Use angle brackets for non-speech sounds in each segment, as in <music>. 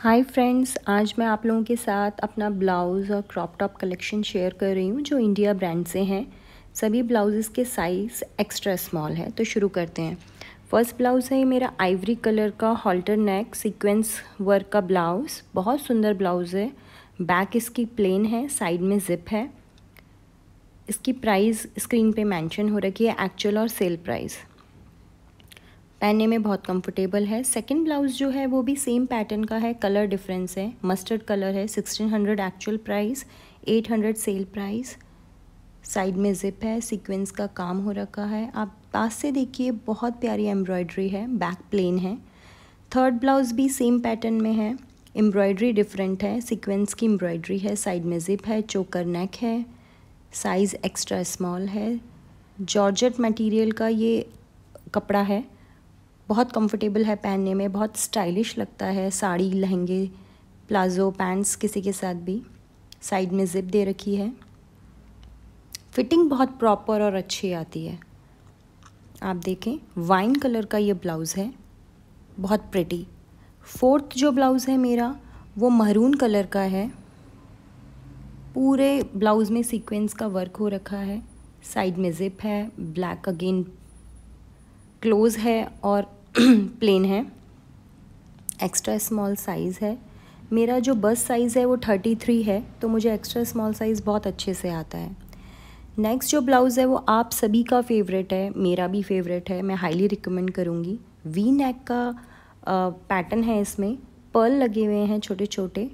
hi friends आज मैं आप लोगों के साथ अपना ब्लाउज़ और क्रॉप टॉप कलेक्शन शेयर कर रही हूँ जो इंडिया ब्रांड से हैं सभी ब्लाउज़ के साइज़ एक्स्ट्रा स्मॉल है तो शुरू करते हैं फर्स्ट ब्लाउज़ है ये मेरा आइवरी कलर का हॉल्टर नेक सीक्वेंस वर्क का ब्लाउज़ बहुत सुंदर ब्लाउज़ है बैक इसकी प्लेन है साइड में ज़िप है इसकी प्राइस स्क्रीन पे मेंशन हो रखी है एक्चुअल और सेल प्राइस पहनने में बहुत कंफर्टेबल है सेकंड ब्लाउज़ जो है वो भी सेम पैटर्न का है कलर डिफरेंस है मस्टर्ड कलर है 1600 actual price 800 sale price side में ज़िप है सीक्वेंस का काम हो रखा है आप पास से देखिए बहुत प्यारी एम्ब्रॉयड्री है बैक प्लेन है थर्ड ब्लाउज़ भी सेम पैटर्न में है एम्ब्रॉयड्री डिफरेंट है सिक्वेंस की एम्ब्रॉयड्री है साइड में ज़िप है चोकर नेक है साइज़ एक्स्ट्रा स्मॉल है जॉर्जट मटेरियल का ये कपड़ा है बहुत कंफर्टेबल है पहनने में बहुत स्टाइलिश लगता है साड़ी लहंगे प्लाजो पैंट्स किसी के साथ भी साइड में ज़िप दे रखी है फिटिंग बहुत प्रॉपर और अच्छी आती है आप देखें वाइन कलर का ये ब्लाउज़ है बहुत प्रिटी फोर्थ जो ब्लाउज़ है मेरा वो महरून कलर का है पूरे ब्लाउज़ में सीक्वेंस का वर्क हो रखा है साइड में ज़िप है ब्लैक अगेन क्लोज है और <clears throat> प्लेन है एक्स्ट्रा स्मॉल साइज़ है मेरा जो बस साइज़ है वो थर्टी थ्री है तो मुझे एक्स्ट्रा स्मॉल साइज़ बहुत अच्छे से आता है नेक्स्ट जो ब्लाउज़ है वो आप सभी का फेवरेट है मेरा भी फेवरेट है मैं हाईली रिकमेंड करूँगी वी नेक का पैटर्न है इसमें पर्ल लगे हुए हैं छोटे छोटे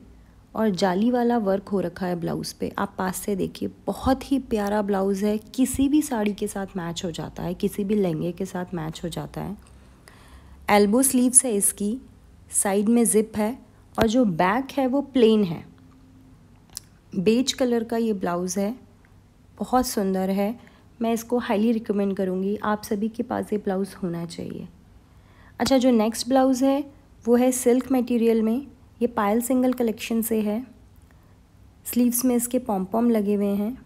और जाली वाला वर्क हो रखा है ब्लाउज़ पे आप पास से देखिए बहुत ही प्यारा ब्लाउज़ है किसी भी साड़ी के साथ मैच हो जाता है किसी भी लहंगे के साथ मैच हो जाता है एल्बो स्लीव्स है इसकी साइड में ज़िप है और जो बैक है वो प्लेन है बेज कलर का ये ब्लाउज़ है बहुत सुंदर है मैं इसको हाईली रिकमेंड करूँगी आप सभी के पास ये ब्लाउज़ होना चाहिए अच्छा जो नेक्स्ट ब्लाउज़ है वो है सिल्क मटेरियल में ये पायल सिंगल कलेक्शन से है स्लीव्स में इसके पॉम्पॉम लगे हुए हैं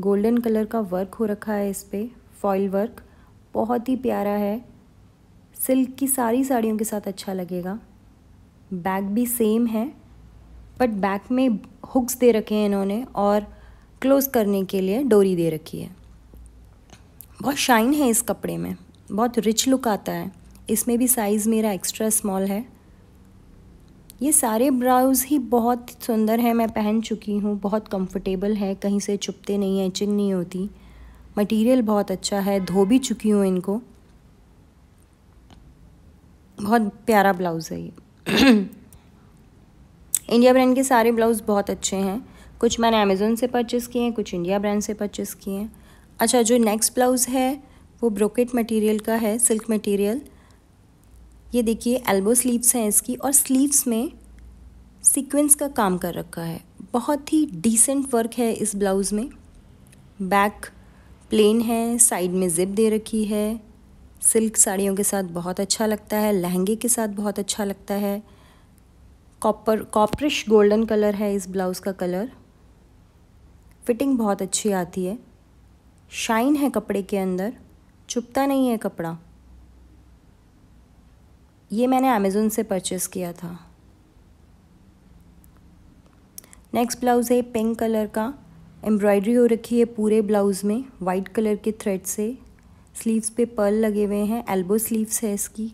गोल्डन कलर का वर्क हो रखा है इस पर फॉइल वर्क बहुत ही प्यारा है सिल्क की सारी साड़ियों के साथ अच्छा लगेगा बैक भी सेम है बट बैक में हुक्स दे रखे हैं इन्होंने और क्लोज करने के लिए डोरी दे रखी है बहुत शाइन है इस कपड़े में बहुत रिच लुक आता है इसमें भी साइज़ मेरा एक्स्ट्रा स्मॉल है ये सारे ब्राउज़ ही बहुत सुंदर हैं मैं पहन चुकी हूँ बहुत कंफर्टेबल है कहीं से चुपते नहीं हैं एचिंग नहीं होती मटेरियल बहुत अच्छा है धो भी चुकी हूँ इनको बहुत प्यारा ब्लाउज़ है ये <clears throat> इंडिया ब्रांड के सारे ब्लाउज़ बहुत अच्छे हैं कुछ मैंने अमेज़ोन से परचेस किए हैं कुछ इंडिया ब्रांड से परचेस किए हैं अच्छा जो नेक्स्ट ब्लाउज़ है वो ब्रोकेट मटेरियल का है सिल्क मटेरियल ये देखिए एल्बो स्लीव्स हैं इसकी और स्लीव्स में सीक्वेंस का काम कर रखा है बहुत ही डिसेंट वर्क है इस ब्लाउज़ में बैक प्लेन है साइड में जिप दे रखी है सिल्क साड़ियों के साथ बहुत अच्छा लगता है लहंगे के साथ बहुत अच्छा लगता है कॉपर कॉपरिश गोल्डन कलर है इस ब्लाउज़ का कलर फिटिंग बहुत अच्छी आती है शाइन है कपड़े के अंदर चुपता नहीं है कपड़ा ये मैंने अमेज़ोन से परचेस किया था नेक्स्ट ब्लाउज़ है पिंक कलर का एम्ब्रॉयडरी हो रखी है पूरे ब्लाउज़ में वाइट कलर के थ्रेड से स्लीव्स पे पर्ल लगे हुए हैं एल्बो स्लीव्स है इसकी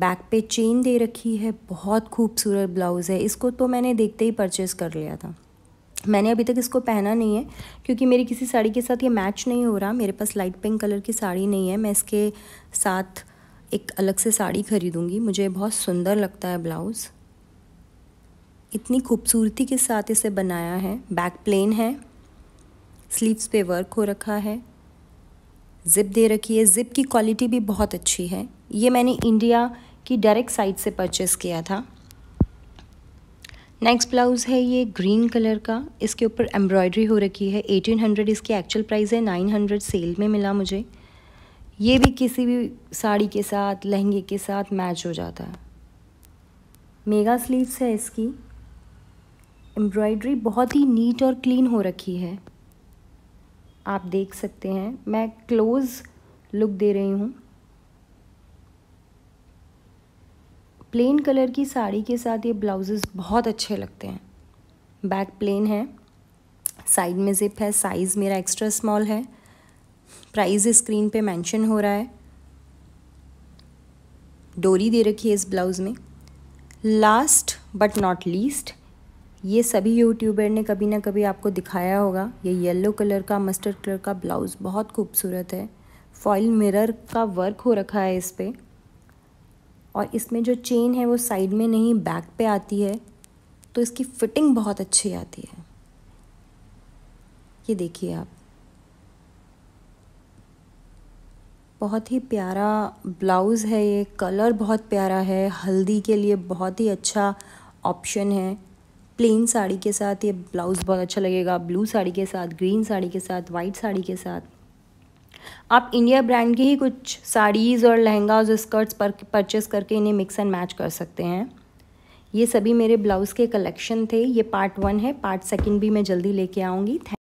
बैक पे चेन दे रखी है बहुत खूबसूरत ब्लाउज़ है इसको तो मैंने देखते ही परचेस कर लिया था मैंने अभी तक इसको पहना नहीं है क्योंकि मेरी किसी साड़ी के साथ ये मैच नहीं हो रहा मेरे पास लाइट पिंक कलर की साड़ी नहीं है मैं इसके साथ एक अलग से साड़ी खरीदूँगी मुझे बहुत सुंदर लगता है ब्लाउज़ इतनी खूबसूरती के साथ इसे बनाया है बैक प्लेन है स्लीव्स पे वर्क हो रखा है ज़िप दे रखी है ज़िप की क्वालिटी भी बहुत अच्छी है ये मैंने इंडिया की डायरेक्ट साइट से परचेस किया था नेक्स्ट ब्लाउज़ है ये ग्रीन कलर का इसके ऊपर एम्ब्रॉयडरी हो रखी है 1800 इसकी एक्चुअल प्राइस है 900 सेल में मिला मुझे ये भी किसी भी साड़ी के साथ लहंगे के साथ मैच हो जाता है मेगा स्लीव्स है इसकी एम्ब्रॉयडरी बहुत ही नीट और क्लीन हो रखी है आप देख सकते हैं मैं क्लोज़ लुक दे रही हूँ प्लेन कलर की साड़ी के साथ ये ब्लाउजेस बहुत अच्छे लगते हैं बैक प्लेन है साइड में जिप है साइज़ मेरा एक्स्ट्रा स्मॉल है प्राइस स्क्रीन पे मेंशन हो रहा है डोरी दे रखी है इस ब्लाउज़ में लास्ट बट नॉट लीस्ट ये सभी यूट्यूबर ने कभी ना कभी आपको दिखाया होगा ये येलो कलर का मस्टर्ड कलर का ब्लाउज़ बहुत खूबसूरत है फॉइल मिरर का वर्क हो रखा है इस पर और इसमें जो चेन है वो साइड में नहीं बैक पे आती है तो इसकी फिटिंग बहुत अच्छी आती है ये देखिए आप बहुत ही प्यारा ब्लाउज़ है ये कलर बहुत प्यारा है हल्दी के लिए बहुत ही अच्छा ऑप्शन है प्लेन साड़ी के साथ ये ब्लाउज़ बहुत अच्छा लगेगा ब्लू साड़ी के साथ ग्रीन साड़ी के साथ वाइट साड़ी के साथ आप इंडिया ब्रांड की ही कुछ साड़ीज़ और लहंगाज और स्कर्ट्स पर परचेस करके इन्हें मिक्स एंड मैच कर सकते हैं ये सभी मेरे ब्लाउज़ के कलेक्शन थे ये पार्ट वन है पार्ट सेकंड भी मैं जल्दी लेके आऊँगी